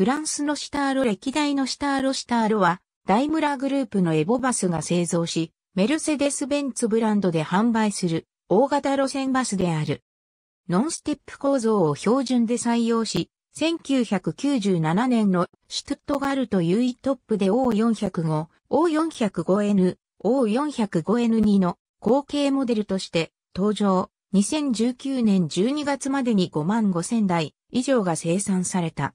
フランスのシターロ歴代のシターロシターロは、ダイムラグループのエボバスが製造し、メルセデス・ベンツブランドで販売する大型路線バスである。ノンステップ構造を標準で採用し、1997年のシュトゥットガルト UE トップで O405、O405N、O405N2 の後継モデルとして登場。2019年12月までに5万5000台以上が生産された。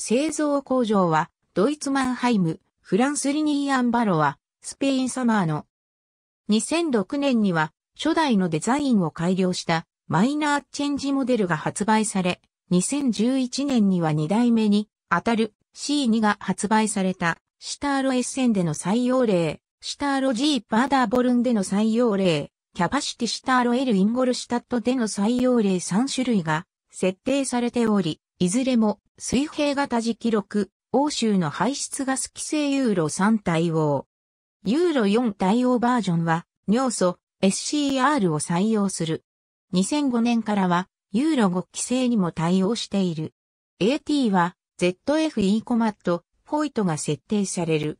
製造工場は、ドイツマンハイム、フランスリニーアンバロア、スペインサマーの。2006年には、初代のデザインを改良したマイナーチェンジモデルが発売され、2011年には2代目に当たる C2 が発売されたシターロ S 線での採用例、シターロ G パーダーボルンでの採用例、キャパシティシターロ L インゴルシュタットでの採用例3種類が設定されており、いずれも水平型磁記録、欧州の排出ガス規制ユーロ3対応。ユーロ4対応バージョンは、尿素 SCR を採用する。2005年からは、ユーロ5規制にも対応している。AT は、ZFE コマット、ホイトが設定される。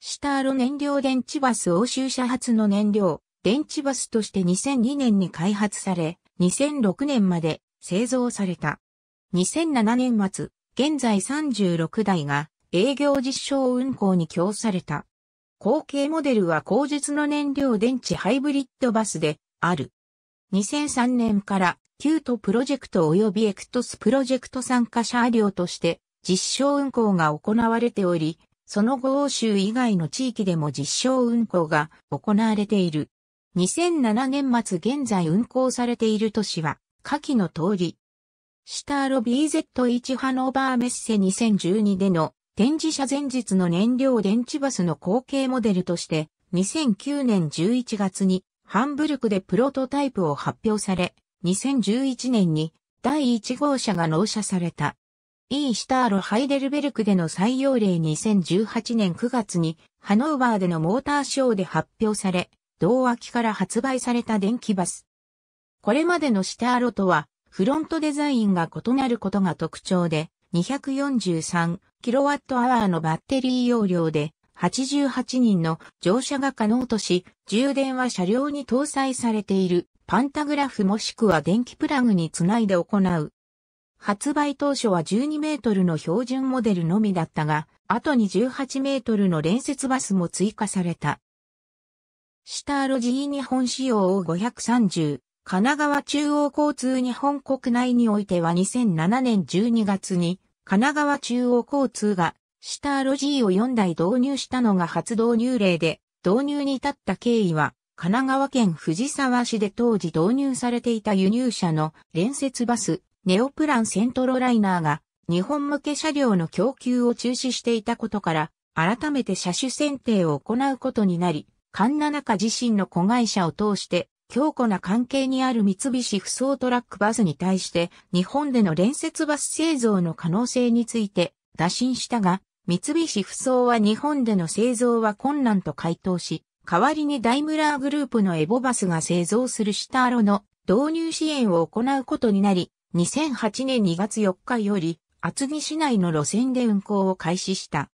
シターロ燃料電池バス欧州車発の燃料、電池バスとして2002年に開発され、2006年まで製造された。2007年末、現在36台が営業実証運行に供された。後継モデルは後日の燃料電池ハイブリッドバスである。2003年からキュートプロジェクト及びエクトスプロジェクト参加車両として実証運行が行われており、その後欧州以外の地域でも実証運行が行われている。2007年末現在運行されている都市は、下記の通り、シターロ BZ1 ハノーバーメッセ2012での展示車前日の燃料電池バスの後継モデルとして2009年11月にハンブルクでプロトタイプを発表され2011年に第1号車が納車された。E シターロハイデルベルクでの採用例2018年9月にハノーバーでのモーターショーで発表され同秋から発売された電気バス。これまでのシターロとはフロントデザインが異なることが特徴で、243kWh のバッテリー容量で、88人の乗車が可能とし、充電は車両に搭載されているパンタグラフもしくは電気プラグにつないで行う。発売当初は12メートルの標準モデルのみだったが、後に18メートルの連接バスも追加された。シターロジーニ本仕様を530、神奈川中央交通日本国内においては2007年12月に、神奈川中央交通が、シターロジーを4台導入したのが初導入例で、導入に至った経緯は、神奈川県藤沢市で当時導入されていた輸入車の連接バス、ネオプランセントロライナーが、日本向け車両の供給を中止していたことから、改めて車種選定を行うことになり、神奈中自身の子会社を通して、強固な関係にある三菱不走トラックバスに対して日本での連接バス製造の可能性について打診したが、三菱不走は日本での製造は困難と回答し、代わりにダイムラーグループのエボバスが製造するシターロの導入支援を行うことになり、2008年2月4日より厚木市内の路線で運行を開始した。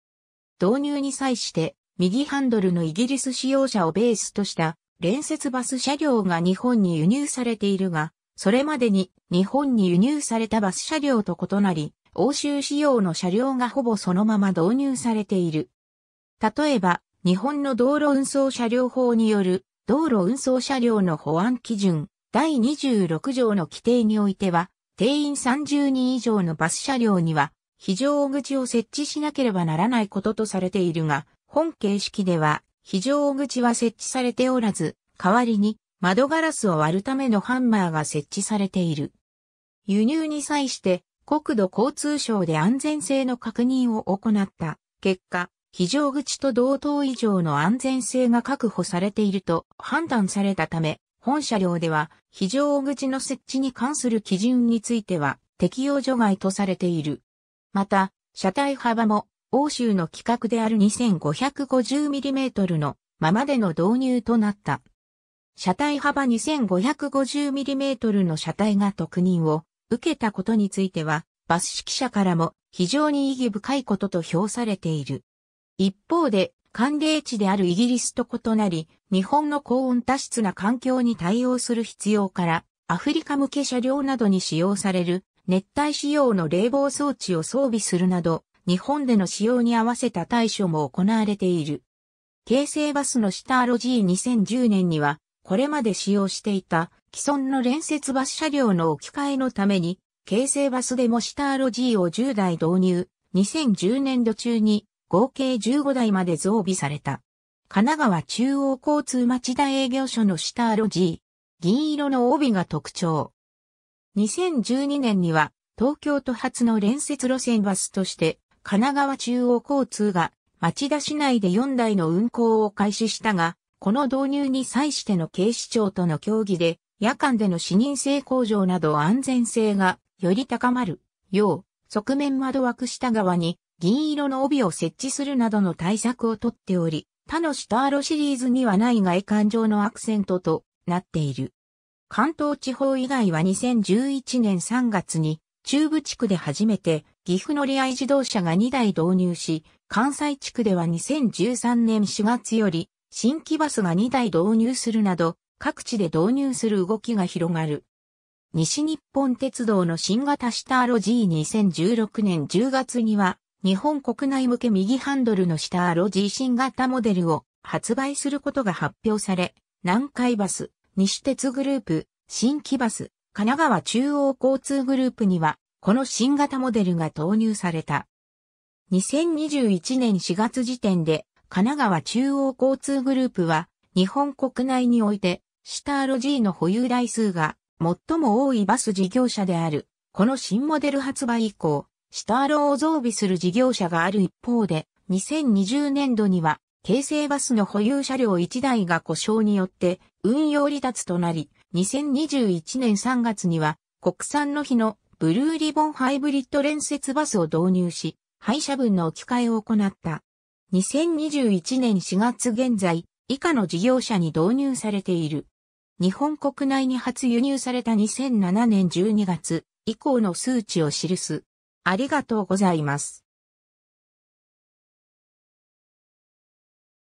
導入に際して、右ハンドルのイギリス使用者をベースとした連接バス車両が日本に輸入されているが、それまでに日本に輸入されたバス車両と異なり、欧州仕様の車両がほぼそのまま導入されている。例えば、日本の道路運送車両法による道路運送車両の保安基準第26条の規定においては、定員30人以上のバス車両には非常口を設置しなければならないこととされているが、本形式では非常口は設置されておらず、代わりに窓ガラスを割るためのハンマーが設置されている。輸入に際して国土交通省で安全性の確認を行った結果、非常口と同等以上の安全性が確保されていると判断されたため、本車両では非常口の設置に関する基準については適用除外とされている。また、車体幅も欧州の規格である 2550mm のままでの導入となった。車体幅 2550mm の車体が特認を受けたことについては、バス式車からも非常に意義深いことと評されている。一方で、寒冷地であるイギリスと異なり、日本の高温多湿な環境に対応する必要から、アフリカ向け車両などに使用される熱帯仕様の冷房装置を装備するなど、日本での使用に合わせた対処も行われている。京成バスのシターロ G2010 年には、これまで使用していた既存の連接バス車両の置き換えのために、京成バスでもシターロ G を10台導入、2010年度中に合計15台まで増備された。神奈川中央交通町田営業所のシターロ G、銀色の帯が特徴。2012年には東京都発の連接路線バスとして神奈川中央交通が町田市内で4台の運行を開始したが、この導入に際しての警視庁との協議で、夜間での視認性向上など安全性がより高まるよう、側面窓枠下側に銀色の帯を設置するなどの対策をとっており、他のシターロシリーズにはない外観上のアクセントとなっている。関東地方以外は2011年3月に中部地区で初めて岐阜乗合自動車が2台導入し、関西地区では2013年4月より、新規バスが2台導入するなど、各地で導入する動きが広がる。西日本鉄道の新型シターロ G2016 年10月には、日本国内向け右ハンドルのシターロ G 新型モデルを発売することが発表され、南海バス、西鉄グループ、新規バス、神奈川中央交通グループには、この新型モデルが投入された。2021年4月時点で、神奈川中央交通グループは、日本国内において、シターロ G の保有台数が最も多いバス事業者である。この新モデル発売以降、シターロを増備する事業者がある一方で、2020年度には、京成バスの保有車両1台が故障によって運用離脱となり、2021年3月には国産の日のブルーリボンハイブリッド連接バスを導入し、廃車分の置き換えを行った。2021年4月現在、以下の事業者に導入されている。日本国内に初輸入された2007年12月以降の数値を記す。ありがとうございます。